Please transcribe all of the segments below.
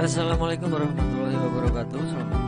Assalamualaikum warahmatullahi wabarakatuh. Selamat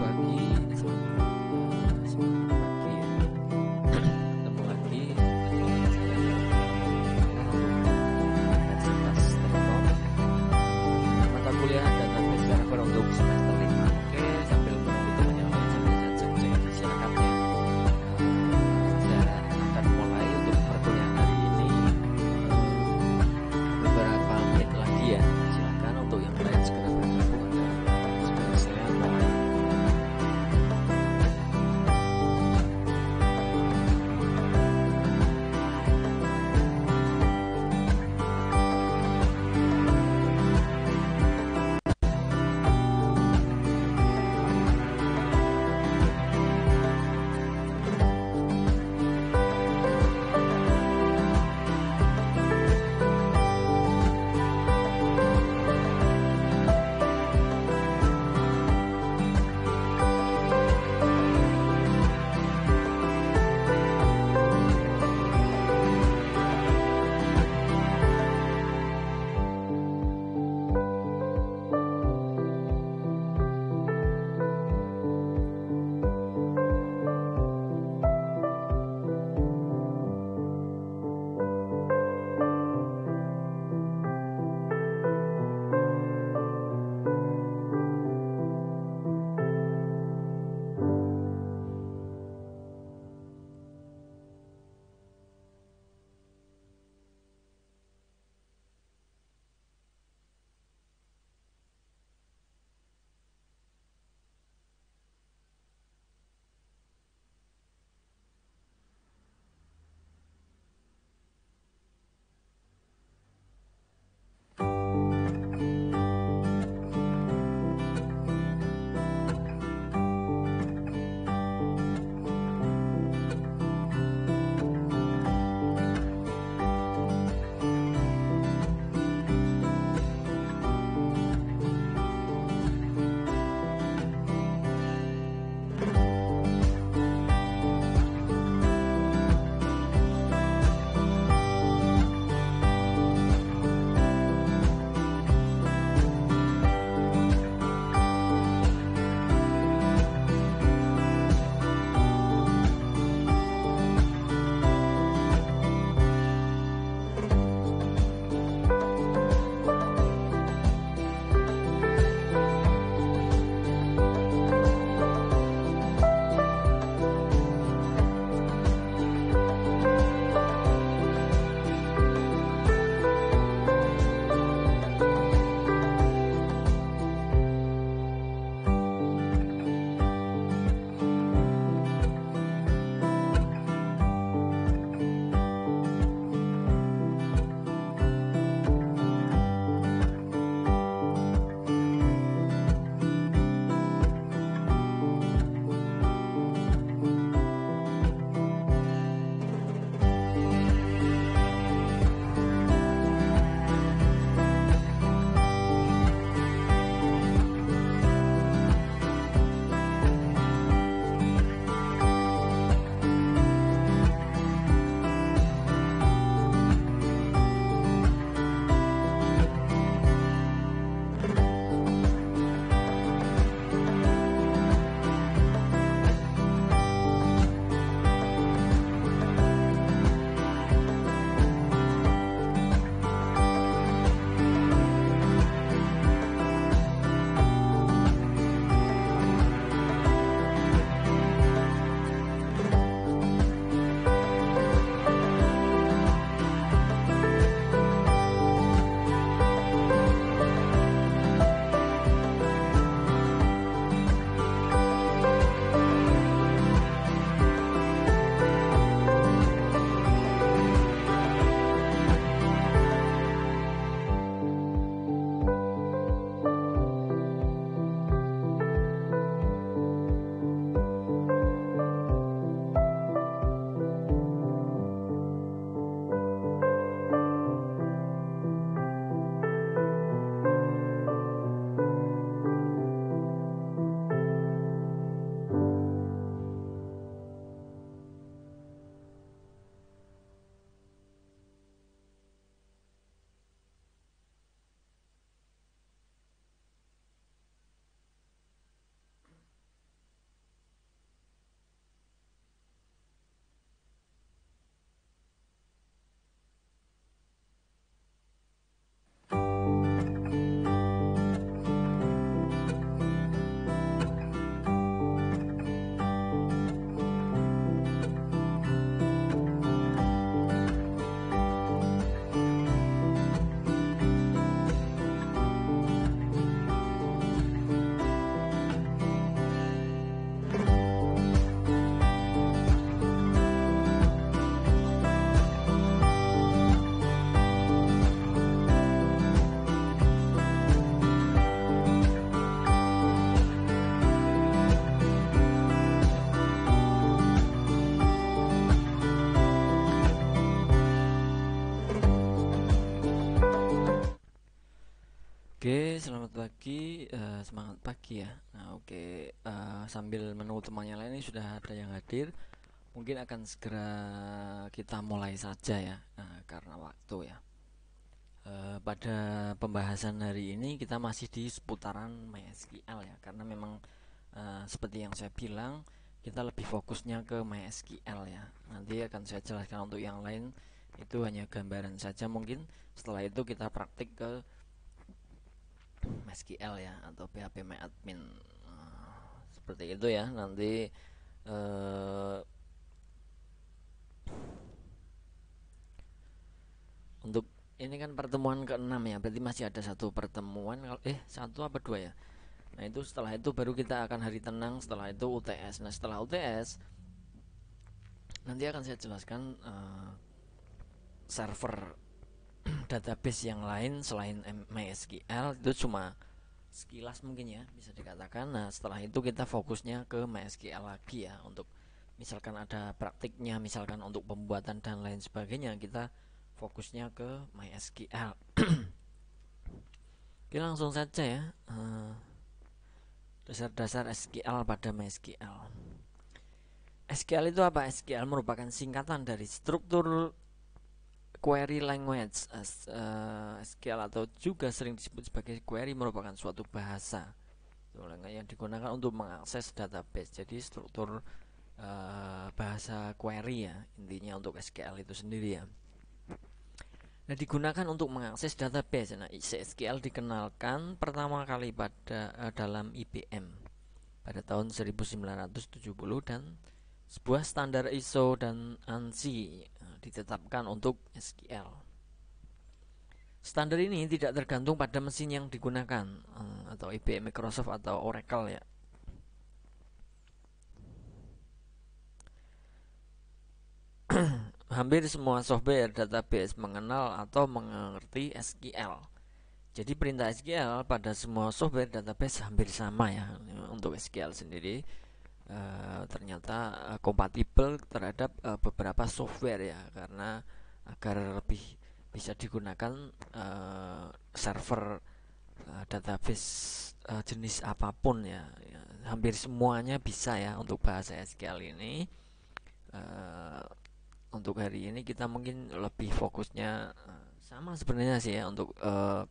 Oke, selamat pagi, uh, semangat pagi ya. Nah, oke, okay. uh, eh, sambil menunggu temannya lain ini sudah ada yang hadir, mungkin akan segera kita mulai saja ya, nah, karena waktu ya. Uh, pada pembahasan hari ini kita masih di seputaran MySQL ya, karena memang uh, seperti yang saya bilang, kita lebih fokusnya ke MySQL ya. Nanti akan saya jelaskan untuk yang lain itu hanya gambaran saja mungkin. Setelah itu kita praktik ke MySQL ya atau PHP MyAdmin eh, seperti itu ya nanti uh, untuk ini kan pertemuan keenam ya berarti masih ada satu pertemuan kalau eh satu apa dua ya nah itu setelah itu baru kita akan hari tenang setelah itu UTS nah setelah UTS nanti akan saya jelaskan uh, server database yang lain selain MySQL itu cuma sekilas mungkin ya bisa dikatakan nah setelah itu kita fokusnya ke MySQL lagi ya untuk misalkan ada praktiknya misalkan untuk pembuatan dan lain sebagainya kita fokusnya ke MySQL oke langsung saja ya eh, dasar-dasar SQL pada MySQL SQL itu apa? SQL merupakan singkatan dari struktur Query language uh, eh, SQL atau juga sering disebut sebagai query merupakan suatu bahasa yang digunakan untuk mengakses database. Jadi struktur uh, bahasa query ya intinya untuk SQL itu sendiri ya. Nah, digunakan untuk mengakses database. Nah, SQL dikenalkan pertama kali pada uh, dalam IBM pada tahun 1970 dan sebuah standar ISO dan ANSI ditetapkan untuk SQL. Standar ini tidak tergantung pada mesin yang digunakan eh, atau IBM, Microsoft atau Oracle ya. Hampir semua software database mengenal atau mengerti SQL. Jadi perintah SQL pada semua software database hampir sama ya untuk SQL sendiri uh, ternyata uh, kompatibel terhadap uh, beberapa software ya karena agar lebih bisa digunakan uh, server uh, database uh, jenis apapun ya. ya hampir semuanya bisa ya untuk bahasa SQL ini uh, untuk hari ini kita mungkin lebih fokusnya uh, sama sebenarnya sih ya untuk uh,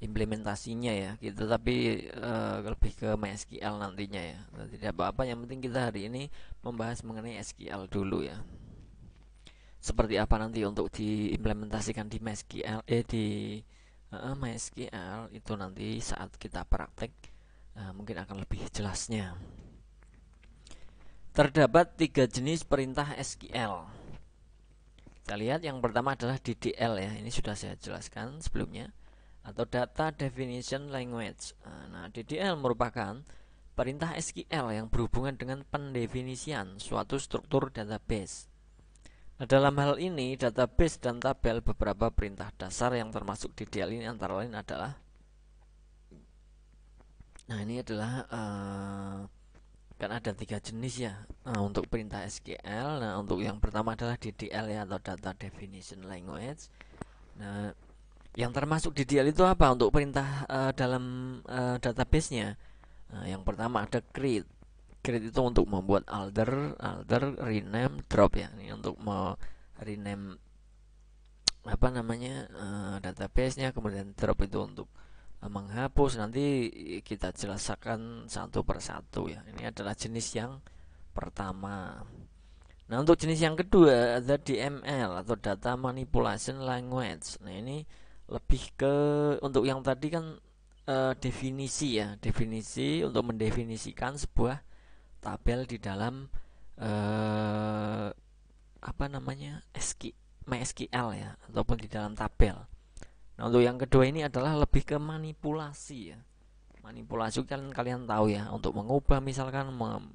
implementasinya ya gitu tapi uh, lebih ke MySQL nantinya ya tidak apa-apa yang penting kita hari ini membahas mengenai SQL dulu ya seperti apa nanti untuk diimplementasikan di MySQL eh di uh, eh, MySQL itu nanti saat kita praktek uh, mungkin akan lebih jelasnya terdapat tiga jenis perintah SQL kita lihat yang pertama adalah DDL ya ini sudah saya jelaskan sebelumnya atau Data Definition Language. Ah, nah, DDL merupakan perintah SQL yang berhubungan dengan pendefinisian suatu struktur database. Nah, dalam hal ini, database dan tabel beberapa perintah dasar yang termasuk DDL ini antara lain adalah Nah, ini adalah uh, kan ada tiga jenis ya nah, untuk perintah SQL. Nah, untuk yang pertama adalah DDL ya atau Data Definition Language. Nah, yang termasuk di DL itu apa untuk perintah uh, dalam uh, database-nya? Nah, yang pertama ada create. Create itu untuk membuat alter, alter rename drop ya. Ini untuk mau rename apa namanya uh, database-nya kemudian drop itu untuk uh, menghapus nanti kita jelaskan satu persatu ya ini adalah jenis yang pertama nah untuk jenis yang kedua ada DML atau data manipulation language nah ini lebih ke untuk yang tadi kan e, definisi ya definisi untuk mendefinisikan sebuah tabel di dalam e, apa namanya SQ, MySQL ya ataupun di dalam tabel nah untuk yang kedua ini adalah lebih ke manipulasi ya manipulasi kan kalian tahu ya untuk mengubah misalkan mem,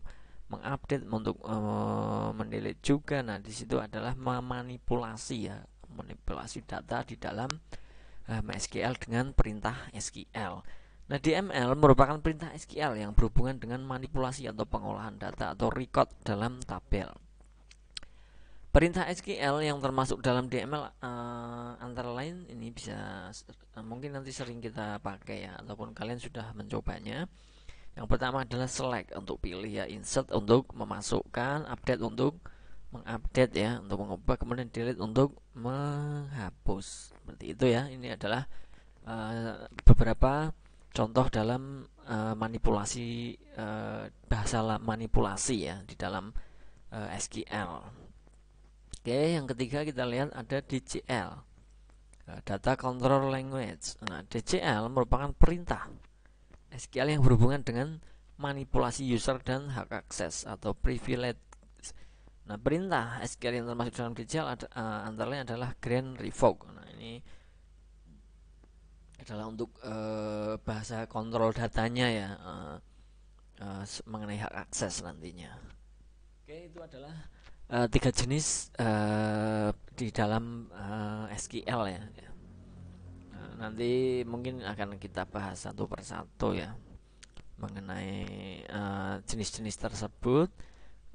mengupdate untuk e, eh, mendelete juga nah di situ adalah memanipulasi ya manipulasi data di dalam Eh, MySQL dengan perintah SQL. Nah, DML merupakan perintah SQL yang berhubungan dengan manipulasi atau pengolahan data atau record dalam tabel. Perintah SQL yang termasuk dalam DML uh, eh, antara lain ini bisa uh, mungkin nanti sering kita pakai ya ataupun kalian sudah mencobanya. Yang pertama adalah select untuk pilih ya, insert untuk memasukkan, update untuk mengupdate ya untuk mengubah kemudian delete untuk menghapus seperti itu ya ini adalah uh, beberapa contoh dalam uh, manipulasi uh, bahasa manipulasi ya di dalam uh, SQL oke yang ketiga kita lihat ada DCL data control language nah DCL merupakan perintah SQL yang berhubungan dengan manipulasi user dan hak akses atau privilege Nah, perintah SQL yang termasuk dalam GCL ada, uh, eh, antaranya adalah grand revoke. Nah, ini adalah untuk uh, bahasa kontrol datanya ya uh, uh, mengenai hak akses nantinya. Oke, itu adalah uh, tiga jenis uh, di dalam uh, SQL ya. Nah, nanti mungkin akan kita bahas satu persatu ya mengenai jenis-jenis uh, jenis -jenis tersebut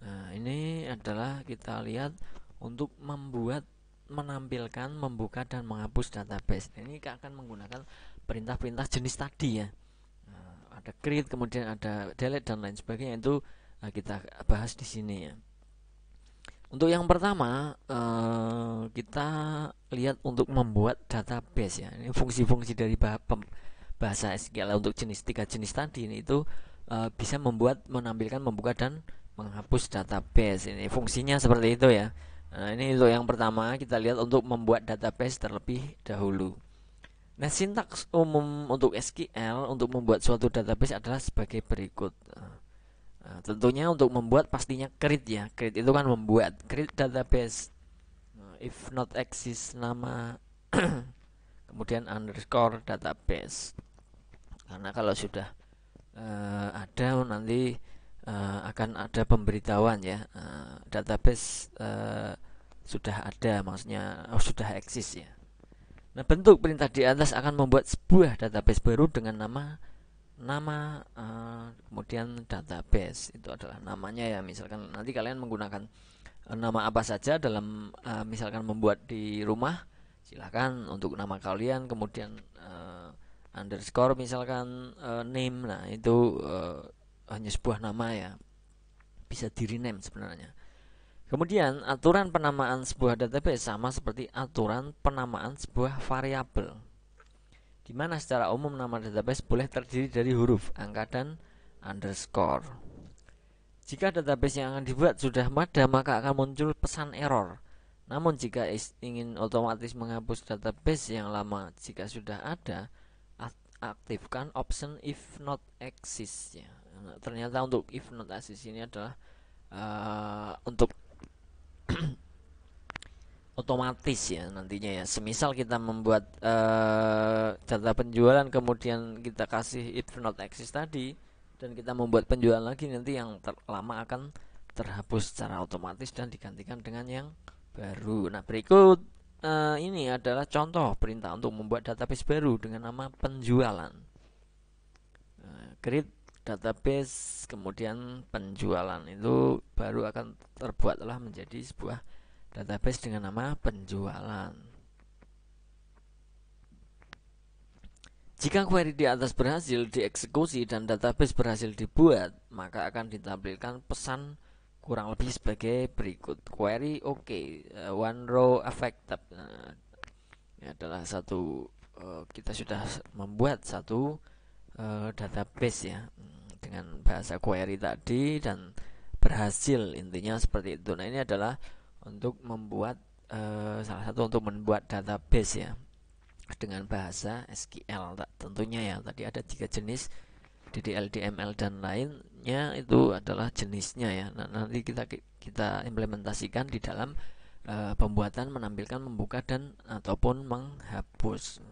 Nah, ini adalah kita lihat untuk membuat menampilkan, membuka dan menghapus database. Ini akan menggunakan perintah-perintah jenis tadi ya. Nah, ada create, kemudian ada delete dan lain sebagainya itu eh, kita bahas di sini ya. Untuk yang pertama eh, kita lihat untuk membuat database ya. Ini fungsi-fungsi dari bahasa SQL untuk jenis tiga jenis tadi ini itu eh, bisa membuat, menampilkan, membuka dan menghapus database ini fungsinya seperti itu ya nah ini untuk yang pertama kita lihat untuk membuat database terlebih dahulu nah sintaks umum untuk SQL untuk membuat suatu database adalah sebagai berikut nah, tentunya untuk membuat pastinya create ya create itu kan membuat create database nah, if not exist nama kemudian underscore database karena kalau sudah uh, ada nanti uh, akan ada pemberitahuan ya uh, database uh, sudah ada maksudnya oh, sudah eksis ya nah bentuk perintah di atas akan membuat sebuah database baru dengan nama nama uh, kemudian database itu adalah namanya ya misalkan nanti kalian menggunakan uh, nama apa saja dalam uh, misalkan membuat di rumah silahkan untuk nama kalian kemudian uh, underscore misalkan uh, name nah itu uh, hanya sebuah nama ya bisa di rename sebenarnya kemudian aturan penamaan sebuah database sama seperti aturan penamaan sebuah variabel di mana secara umum nama database boleh terdiri dari huruf angka dan underscore jika database yang akan dibuat sudah mada maka akan muncul pesan error namun jika ingin otomatis menghapus database yang lama jika sudah ada aktifkan option if not exist ya Nah, ternyata untuk if notasis ini adalah uh, untuk otomatis ya nantinya ya semisal kita membuat uh, data penjualan kemudian kita kasih if not exist tadi dan kita membuat penjualan lagi nanti yang terlama akan terhapus secara otomatis dan digantikan dengan yang baru nah berikut uh, ini adalah contoh perintah untuk membuat database baru dengan nama penjualan uh, nah, create database kemudian penjualan itu baru akan terbuatlah menjadi sebuah database dengan nama penjualan Jika query di atas berhasil dieksekusi dan database berhasil dibuat, maka akan ditampilkan pesan kurang lebih sebagai berikut. Query OK, uh, eh, one row affected. Nah, ini adalah satu uh, kita sudah membuat satu Eh, database ya mm, dengan bahasa query tadi dan berhasil intinya seperti itu. Nah ini adalah untuk membuat e, salah satu untuk membuat database ya dengan bahasa SQL tentunya ya tadi ada tiga jenis DDL, DML dan lainnya itu adalah jenisnya ya. Nah, nanti kita kita implementasikan di dalam e, pembuatan menampilkan membuka dan ataupun menghapus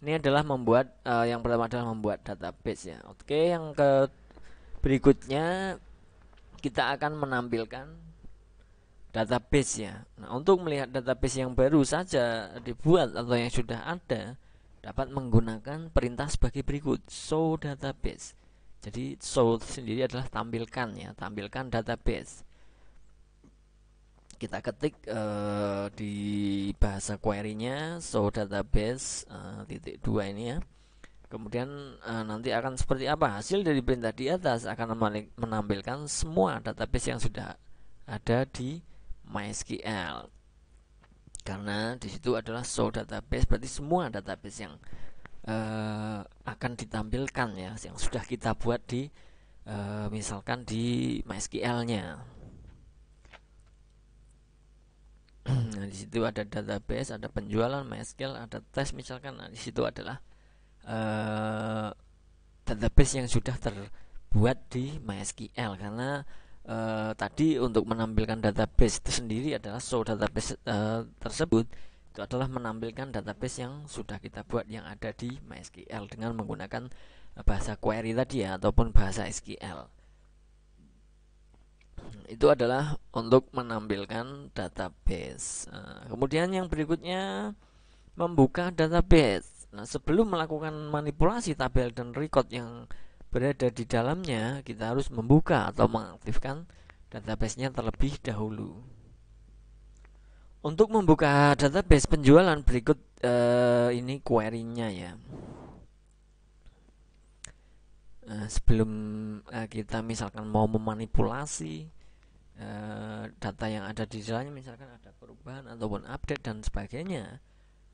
ini adalah membuat uh, yang pertama adalah membuat database ya oke yang ke berikutnya kita akan menampilkan database ya nah untuk melihat database yang baru saja dibuat atau yang sudah ada dapat menggunakan perintah sebagai berikut show database jadi show sendiri adalah tampilkan ya tampilkan database kita ketik uh, di bahasa query-nya so database uh, titik dua ini ya kemudian uh, nanti akan seperti apa hasil dari perintah di atas akan menampilkan semua database yang sudah ada di MySQL karena di situ adalah so database berarti semua database yang uh, akan ditampilkan ya yang sudah kita buat di uh, misalkan di MySQL-nya nah, di situ ada database ada penjualan MySQL ada tes misalkan nah, di situ adalah uh, database yang sudah terbuat di MySQL karena uh, tadi untuk menampilkan database itu sendiri adalah show database uh, tersebut itu adalah menampilkan database yang sudah kita buat yang ada di MySQL dengan menggunakan bahasa query tadi ya ataupun bahasa SQL itu adalah untuk menampilkan database. Eh, kemudian yang berikutnya membuka database. Nah, sebelum melakukan manipulasi tabel dan record yang berada di dalamnya, kita harus membuka atau mengaktifkan database-nya terlebih dahulu. Untuk membuka database penjualan berikut eh, ini query-nya ya. Eh, sebelum uh, kita misalkan mau memanipulasi uh, data yang ada di dalamnya misalkan ada perubahan ataupun update dan sebagainya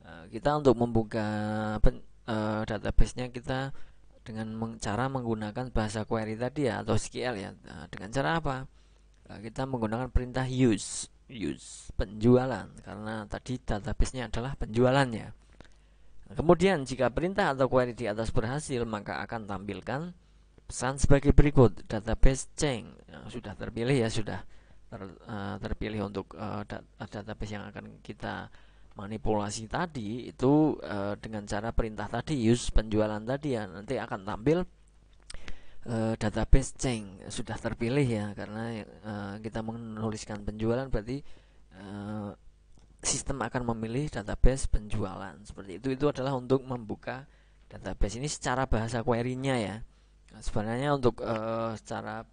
uh, kita untuk membuka uh, database-nya kita dengan meng, cara menggunakan bahasa query tadi ya atau SQL ya nah, dengan cara apa nah, kita menggunakan perintah use use penjualan karena tadi database-nya adalah penjualannya kemudian jika perintah atau query di atas berhasil maka akan tampilkan Pesan sebagai berikut, database ceng yang sudah terpilih ya sudah ter, uh, terpilih untuk uh, database yang akan kita manipulasi tadi itu uh, dengan cara perintah tadi use penjualan tadi ya nanti akan tampil uh, database ceng sudah terpilih ya karena uh, kita menuliskan penjualan berarti uh, sistem akan memilih database penjualan seperti itu itu adalah untuk membuka database ini secara bahasa query-nya ya sebenarnya untuk uh, eh, cara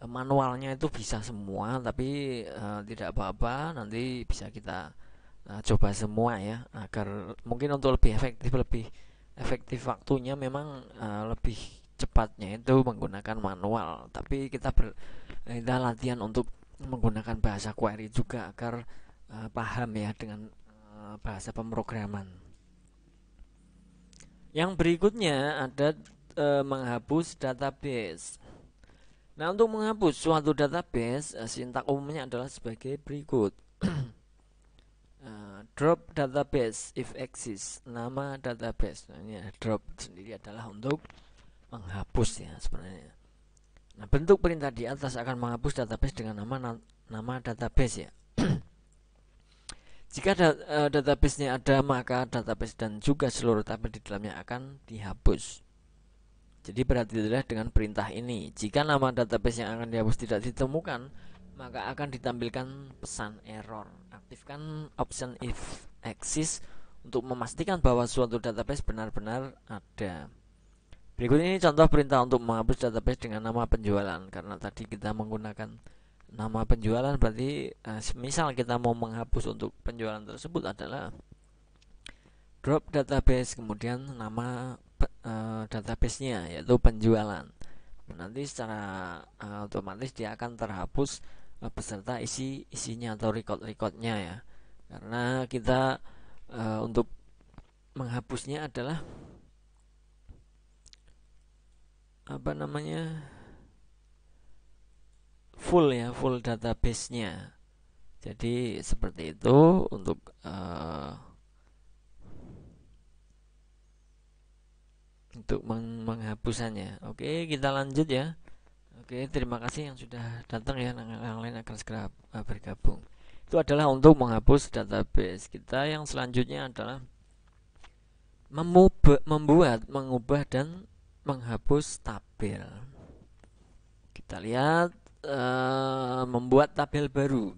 eh, manualnya itu bisa semua tapi uh, tidak apa-apa nanti bisa kita uh, coba semua ya agar mungkin untuk lebih efektif lebih efektif waktunya memang uh, lebih cepatnya itu menggunakan manual tapi kita ber, kita latihan untuk menggunakan bahasa query juga agar uh, paham ya dengan uh, bahasa pemrograman yang berikutnya ada e, menghapus database. Nah, untuk menghapus suatu database, e, sintak umumnya adalah sebagai berikut. Eh, drop database if exists nama database nah, ini ya, drop sendiri adalah untuk menghapus ya sebenarnya nah bentuk perintah di atas akan menghapus database dengan nama na nama database ya jika da database databasenya ada maka database dan juga seluruh tabel di dalamnya akan dihapus jadi perhatilah dengan perintah ini. Jika nama database yang akan dihapus tidak ditemukan, maka akan ditampilkan pesan error. Aktifkan option if exists untuk memastikan bahwa suatu database benar-benar ada. Berikut ini contoh perintah untuk menghapus database dengan nama penjualan karena tadi kita menggunakan nama penjualan berarti eh, misal kita mau menghapus untuk penjualan tersebut adalah drop database kemudian nama Eh, database-nya yaitu penjualan. Nanti secara eh, otomatis dia akan terhapus uh, beserta isi isinya atau record-recordnya ya. Karena kita uh, untuk menghapusnya adalah apa namanya full ya full database-nya. Jadi seperti itu untuk uh, untuk meng menghapusannya oke kita lanjut ya oke terima kasih yang sudah datang ya yang lain akan segera eh, bergabung itu adalah untuk menghapus database kita yang selanjutnya adalah membuat mengubah dan menghapus tabel kita lihat uh, membuat tabel baru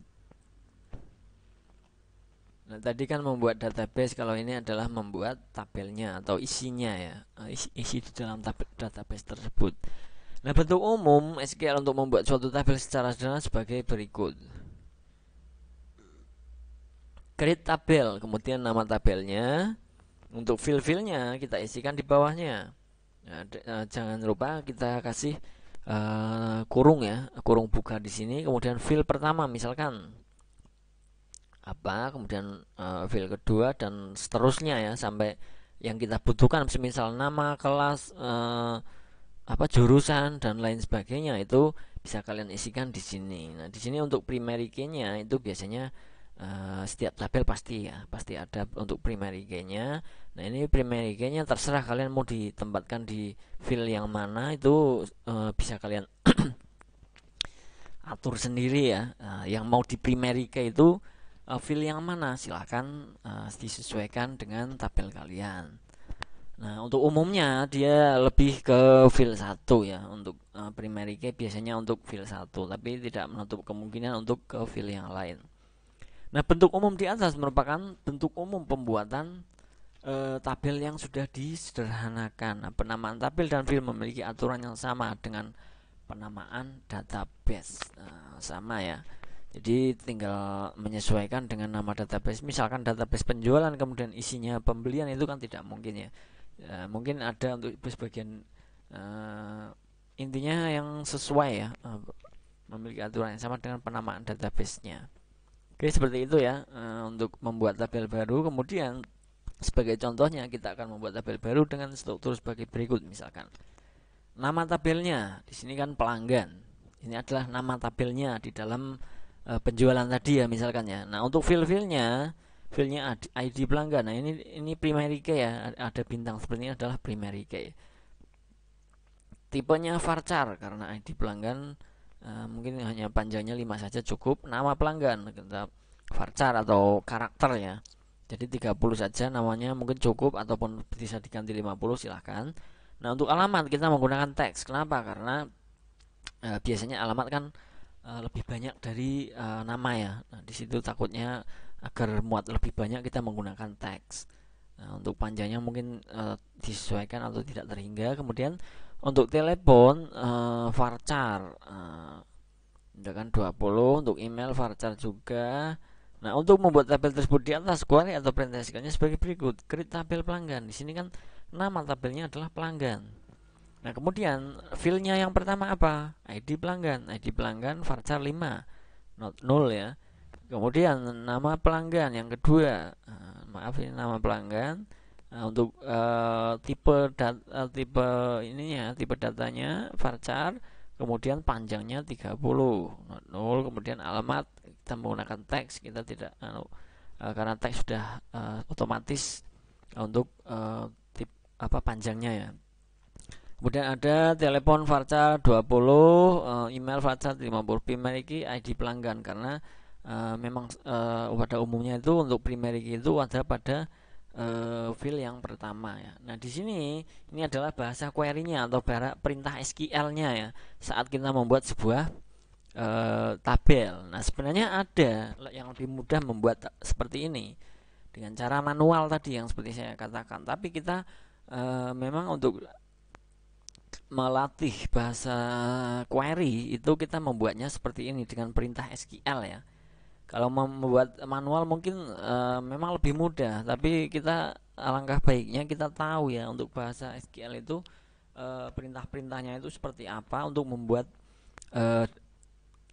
Nah, tadi kan membuat database kalau ini adalah membuat tabelnya atau isinya ya, eh, isi, isi di dalam tabel, database tersebut. Nah, bentuk umum SQL untuk membuat suatu tabel secara sederhana sebagai berikut. Create tabel, kemudian nama tabelnya. Untuk field-fieldnya kita isikan di bawahnya. Nah, eh, jangan lupa kita kasih uh, kurung ya, kurung buka di sini. Kemudian fill pertama misalkan apa kemudian uh, file kedua dan seterusnya ya sampai yang kita butuhkan semisal nama kelas eh, apa jurusan dan lain sebagainya itu bisa kalian isikan di sini nah di sini untuk primary key-nya itu biasanya eh, setiap tabel pasti ya pasti ada untuk primary key-nya nah ini primary key-nya terserah kalian mau ditempatkan di file yang mana itu eh, bisa kalian atur sendiri ya nah, yang mau di primary key itu uh, eh, fill yang mana silahkan uh, eh, disesuaikan dengan tabel kalian nah untuk umumnya dia lebih ke file 1 ya untuk uh, primary key biasanya untuk file 1 tapi tidak menutup kemungkinan untuk ke fill yang lain nah bentuk umum di atas merupakan bentuk umum pembuatan uh, tabel yang sudah disederhanakan nah, penamaan tabel dan file memiliki aturan yang sama dengan penamaan database nah, sama ya jadi tinggal menyesuaikan dengan nama database misalkan database penjualan kemudian isinya pembelian itu kan tidak mungkin ya e, mungkin ada untuk sebagian e, intinya yang sesuai ya eh, memiliki aturan yang sama dengan penamaan databasenya oke seperti itu ya e, untuk membuat tabel baru kemudian sebagai contohnya kita akan membuat tabel baru dengan struktur sebagai berikut misalkan nama tabelnya di sini kan pelanggan ini adalah nama tabelnya di dalam uh, penjualan tadi ya misalkan ya. Nah, untuk fill filnya fillnya ID pelanggan. Nah, ini ini primary key ya. Ada bintang seperti ini adalah primary key. Tipenya varchar karena ID pelanggan uh, mungkin hanya panjangnya 5 saja cukup. Nama pelanggan kita varchar atau karakter ya. Jadi 30 saja namanya mungkin cukup ataupun bisa diganti 50 silahkan. Nah, untuk alamat kita menggunakan teks. Kenapa? Karena e, biasanya alamat kan Eh, lebih banyak dari uh, nama ya. Nah, di situ takutnya agar muat lebih banyak kita menggunakan teks. Nah, untuk panjangnya mungkin uh, disesuaikan atau tidak terhingga. Kemudian untuk telepon uh, varchar uh, kan 20 untuk email varchar juga. Nah, untuk membuat tabel tersebut di atas, query atau presentasikannya sebagai berikut. Create tabel pelanggan. Di sini kan nama tabelnya adalah pelanggan. Nah, kemudian fieldnya yang pertama apa? ID pelanggan, ID pelanggan varchar 5, not 0 ya. Kemudian nama pelanggan yang kedua, uh, maaf ini nama pelanggan uh, untuk uh, tipe dat, uh, tipe ininya, tipe datanya varchar, kemudian panjangnya 30, not 0, kemudian alamat kita menggunakan teks, kita tidak uh, uh, karena teks sudah uh, otomatis untuk uh, tip apa panjangnya ya Kemudian ada telepon Farsal 20, eh, email Farsal 50. Primer ini ID pelanggan karena uh, memang uh, pada umumnya itu untuk primer itu ada pada uh, field yang pertama ya. Nah, di sini ini adalah bahasa query-nya atau perintah SQL-nya ya saat kita membuat sebuah uh, tabel. Nah, sebenarnya ada yang lebih mudah membuat seperti ini dengan cara manual tadi yang seperti saya katakan. Tapi kita uh, memang untuk melatih bahasa query itu kita membuatnya seperti ini dengan perintah SQL ya kalau membuat manual mungkin uh, memang lebih mudah tapi kita alangkah baiknya kita tahu ya untuk bahasa SQL itu uh, perintah-perintahnya itu seperti apa untuk membuat uh,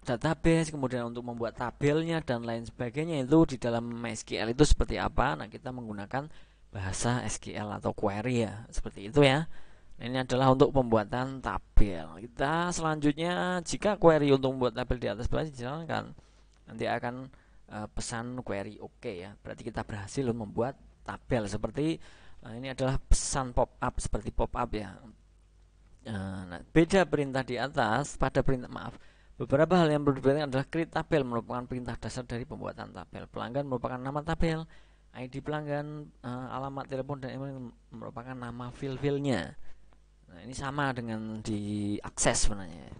database kemudian untuk membuat tabelnya dan lain sebagainya itu di dalam SQL itu seperti apa nah kita menggunakan bahasa SQL atau query ya seperti itu ya ini adalah untuk pembuatan tabel kita selanjutnya jika query untuk membuat tabel di atas bawah dijalankan nanti akan e, pesan query oke okay ya berarti kita berhasil membuat tabel seperti e, ini adalah pesan pop up seperti pop up ya e, nah, beda perintah di atas pada perintah maaf beberapa hal yang perlu diperhatikan adalah create tabel merupakan perintah dasar dari pembuatan tabel pelanggan merupakan nama tabel ID pelanggan, alamat telepon dan email merupakan nama file-filenya. Nah, ini sama dengan di akses sebenarnya.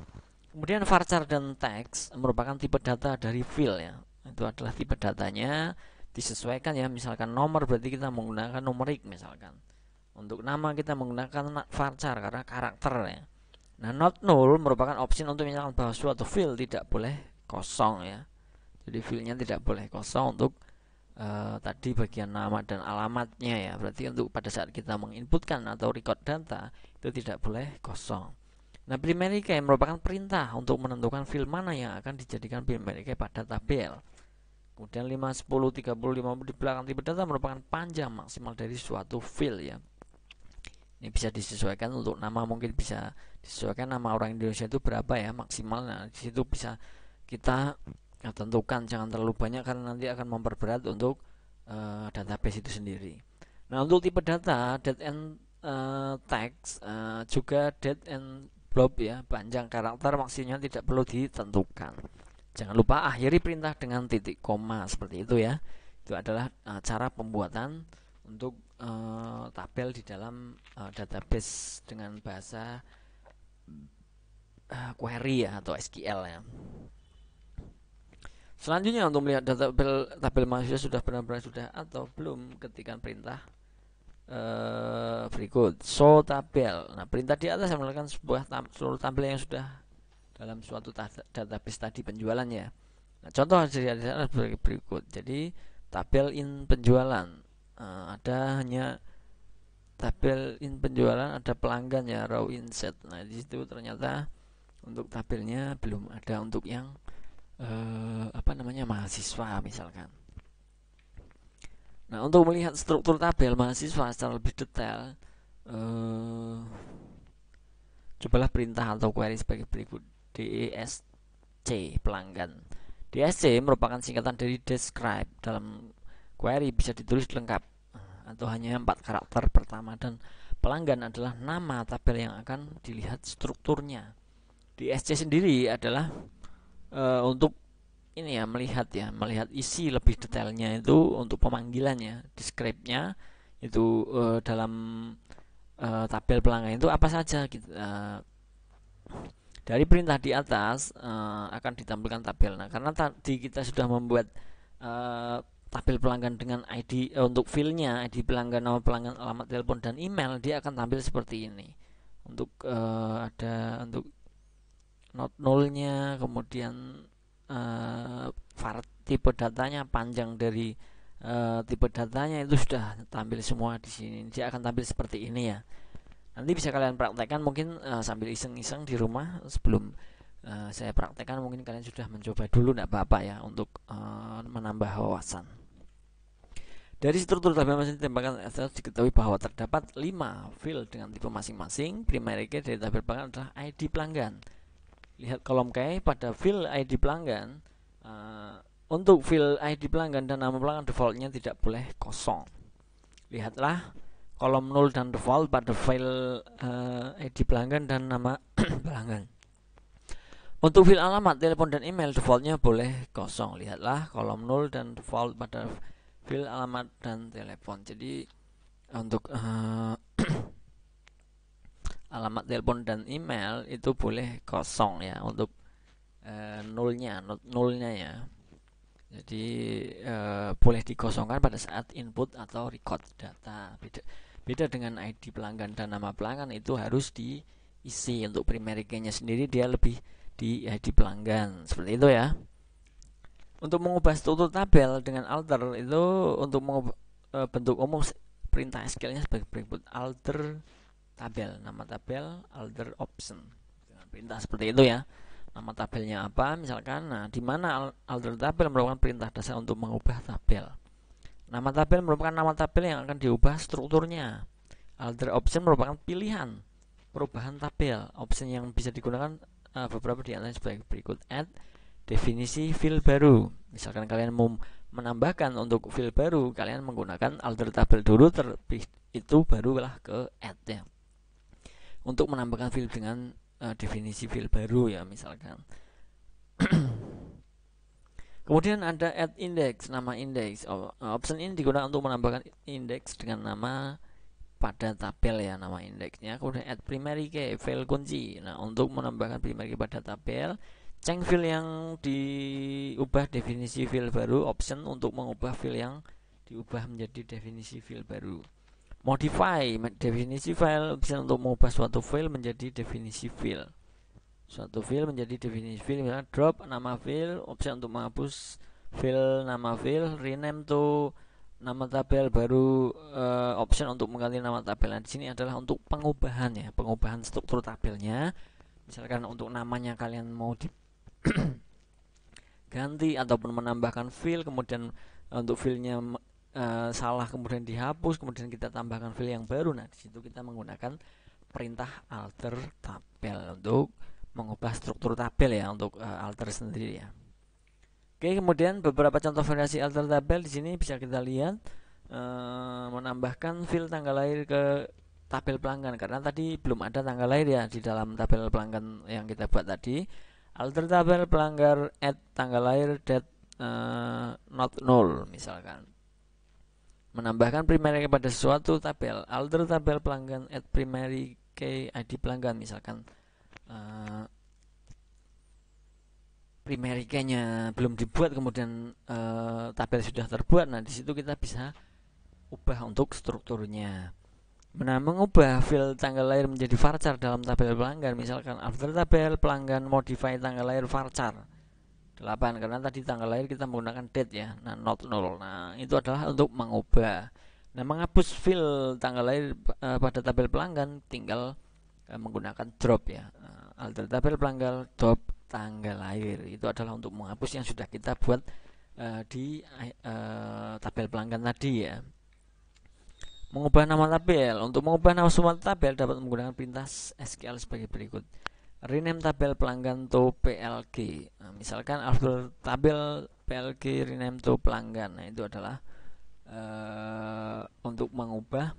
Kemudian varchar dan text merupakan tipe data dari field ya. Itu adalah tipe datanya disesuaikan ya. Misalkan nomor berarti kita menggunakan numerik misalkan. Untuk nama kita menggunakan varchar karena karakter ya. Nah, not null merupakan opsi untuk misalkan bahwa suatu field tidak boleh kosong ya. Jadi fieldnya tidak boleh kosong untuk uh, tadi bagian nama dan alamatnya ya. Berarti untuk pada saat kita menginputkan atau record data itu tidak boleh kosong. Nah, film Merike merupakan perintah untuk menentukan film mana yang akan dijadikan film pada tabel. Kemudian 5, 10, 30, 50 di belakang tipe data merupakan panjang maksimal dari suatu file ya. Ini bisa disesuaikan untuk nama mungkin bisa disesuaikan nama orang Indonesia itu berapa ya maksimal. Nah, di situ bisa kita ya, tentukan jangan terlalu banyak karena nanti akan memperberat untuk uh, database itu sendiri. Nah, untuk tipe data dead end uh, teks uh, juga dead and blob ya panjang karakter maksimal tidak perlu ditentukan jangan lupa akhiri perintah dengan titik koma seperti itu ya itu adalah uh, cara pembuatan untuk uh, tabel di dalam uh, database dengan bahasa uh, query ya atau SQL ya Selanjutnya untuk melihat tabel, tabel manusia sudah benar-benar sudah atau belum ketikan perintah uh, berikut so tabel nah perintah di atas melakukan sebuah tam seluruh tabel yang sudah dalam suatu database tadi penjualannya nah, contoh dari ada sebagai berikut jadi tabel in penjualan uh, ada hanya tabel in penjualan ada pelanggan ya raw inset nah di situ ternyata untuk tabelnya belum ada untuk yang uh, apa namanya mahasiswa misalkan Nah, untuk melihat struktur tabel mahasiswa secara lebih detail, eh, cobalah perintah atau query sebagai berikut: DESC pelanggan. DESC merupakan singkatan dari describe. Dalam query bisa ditulis lengkap atau hanya empat karakter pertama dan pelanggan adalah nama tabel yang akan dilihat strukturnya. DESC sendiri adalah e, untuk ini ya melihat ya melihat isi lebih detailnya itu untuk pemanggilannya deskripsinya itu uh, dalam uh, tabel pelanggan itu apa saja gitu uh, dari perintah di atas uh, akan ditampilkan tabel nah karena tadi kita sudah membuat uh, tabel pelanggan dengan ID uh, untuk fieldnya ID pelanggan nama pelanggan alamat telepon dan email dia akan tampil seperti ini untuk uh, ada untuk not nolnya kemudian uh, eh, var tipe datanya panjang dari uh, tipe datanya itu sudah tampil semua di sini dia akan tampil seperti ini ya nanti bisa kalian praktekkan mungkin uh, sambil iseng-iseng di rumah sebelum uh, saya praktekkan mungkin kalian sudah mencoba dulu tidak apa-apa ya untuk uh, menambah wawasan dari struktur tabel masing tembakan SS diketahui bahwa terdapat 5 field dengan tipe masing-masing. Primary key dari tabel pelanggan adalah ID pelanggan lihat kolom key pada field ID pelanggan uh, untuk field ID pelanggan dan nama pelanggan defaultnya tidak boleh kosong lihatlah kolom 0 dan default pada file uh, ID pelanggan dan nama pelanggan untuk field alamat, telepon dan email defaultnya boleh kosong lihatlah kolom 0 dan default pada field alamat dan telepon jadi untuk uh, alamat telepon dan email itu boleh kosong ya untuk e, eh, nolnya nolnya ya jadi e, boleh dikosongkan pada saat input atau record data beda beda dengan ID pelanggan dan nama pelanggan itu harus diisi untuk primary key-nya sendiri dia lebih di ID pelanggan seperti itu ya untuk mengubah struktur tabel dengan alter itu untuk mengubah, e, bentuk umum perintah SQL-nya sebagai berikut alter tabel nama tabel alter option dengan perintah seperti itu ya nama tabelnya apa misalkan nah di mana alter tabel merupakan perintah dasar untuk mengubah tabel nama tabel merupakan nama tabel yang akan diubah strukturnya alter option merupakan pilihan perubahan tabel option yang bisa digunakan uh, beberapa di antaranya sebagai berikut add definisi field baru misalkan kalian mau menambahkan untuk field baru kalian menggunakan alter tabel dulu terlebih itu barulah ke add ya untuk menambahkan field dengan uh, definisi field baru ya misalkan kemudian ada add index nama index oh, eh, option ini digunakan untuk menambahkan index dengan nama pada tabel ya nama indeksnya kemudian add primary key file kunci nah untuk menambahkan primary pada tabel change field yang diubah definisi field baru option untuk mengubah field yang diubah menjadi definisi field baru modify definisi file bisa untuk mengubah suatu file menjadi definisi file suatu file menjadi definisi file misalnya drop nama file opsi untuk menghapus file nama file rename to nama tabel baru uh, eh, option untuk mengganti nama tabel nah, di sini adalah untuk pengubahan ya pengubahan struktur tabelnya misalkan untuk namanya kalian mau di ganti ataupun menambahkan file, kemudian untuk filenya e, salah kemudian dihapus kemudian kita tambahkan file yang baru nah disitu kita menggunakan perintah alter tabel untuk mengubah struktur tabel ya untuk e, alter sendiri ya Oke kemudian beberapa contoh variasi alter tabel di sini bisa kita lihat e, menambahkan file tanggal lahir ke tabel pelanggan karena tadi belum ada tanggal lahir ya di dalam tabel pelanggan yang kita buat tadi alter tabel pelanggar add tanggal lahir date uh, not null misalkan menambahkan primary pada sesuatu tabel alter tabel pelanggan at primary key ID pelanggan misalkan uh, primary key-nya belum dibuat kemudian uh, tabel sudah terbuat nah di situ kita bisa ubah untuk strukturnya Nah, mengubah file tanggal lahir menjadi varchar dalam tabel pelanggan misalkan after tabel pelanggan modify tanggal lahir varchar 8 karena tadi tanggal lahir kita menggunakan date ya nah not 0 nah itu adalah untuk mengubah nah menghapus fill tanggal lahir e, pada tabel pelanggan tinggal e, menggunakan drop ya eh, alter tabel pelanggan drop tanggal lahir itu adalah untuk menghapus yang sudah kita buat e, di e, tabel pelanggan tadi ya mengubah nama tabel untuk mengubah nama semua tabel dapat menggunakan perintah SQL sebagai berikut rename tabel pelanggan to PLG nah, misalkan after tabel PLG rename to pelanggan nah itu adalah uh, untuk mengubah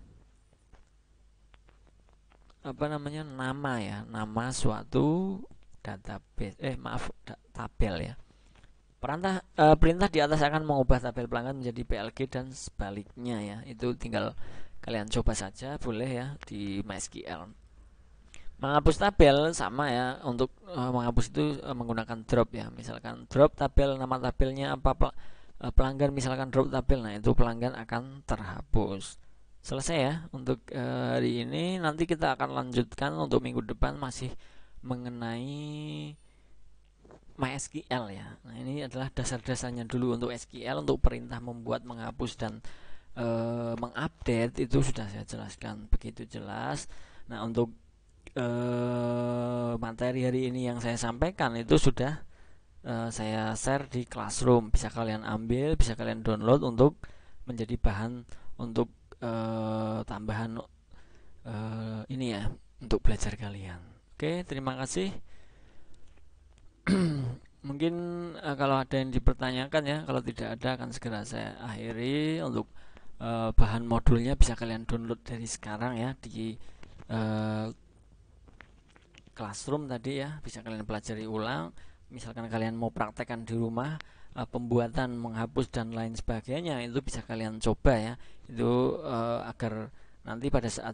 apa namanya nama ya nama suatu database eh maaf da tabel ya perintah e, perintah di atas akan mengubah tabel pelanggan menjadi PLG dan sebaliknya ya itu tinggal kalian coba saja boleh ya di MySQL menghapus tabel sama ya untuk uh, menghapus itu uh, menggunakan drop ya misalkan drop tabel nama tabelnya apa pel uh, pelanggan misalkan drop tabel nah itu pelanggan akan terhapus selesai ya untuk uh, hari ini nanti kita akan lanjutkan untuk minggu depan masih mengenai MySQL ya nah ini adalah dasar-dasarnya dulu untuk SQL untuk perintah membuat menghapus dan uh, mengupdate itu sudah saya jelaskan begitu jelas nah untuk eh, materi hari ini yang saya sampaikan itu sudah eh, saya share di Classroom. Bisa kalian ambil, bisa kalian download untuk menjadi bahan untuk eh, tambahan eh, ini ya untuk belajar kalian. Oke, terima kasih. Mungkin eh, kalau ada yang dipertanyakan ya, kalau tidak ada akan segera saya akhiri untuk eh, bahan modulnya bisa kalian download dari sekarang ya di eh, classroom tadi ya bisa kalian pelajari ulang misalkan kalian mau praktekkan di rumah uh, pembuatan menghapus dan lain sebagainya itu bisa kalian coba ya itu uh, agar nanti pada saat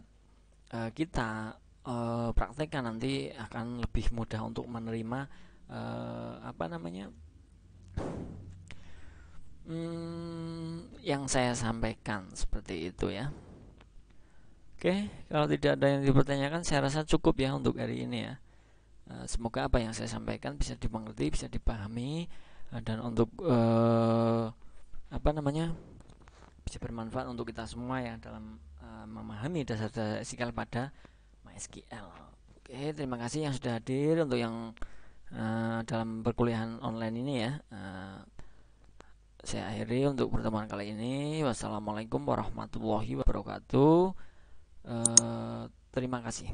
uh, kita uh, praktekkan nanti akan lebih mudah untuk menerima uh, apa namanya hmm, yang saya sampaikan seperti itu ya Oke, kalau tidak ada yang dipertanyakan, saya rasa cukup ya untuk hari ini ya. Eh, semoga apa yang saya sampaikan bisa dimengerti, bisa dipahami, eh, dan untuk eh, apa namanya bisa bermanfaat untuk kita semua ya dalam eh, memahami dasar-dasar SQL pada MySQL. Oke, terima kasih yang sudah hadir untuk yang eh, dalam perkuliahan online ini ya. Eh, saya akhiri untuk pertemuan kali ini. Wassalamualaikum warahmatullahi wabarakatuh. Eh, terima kasih.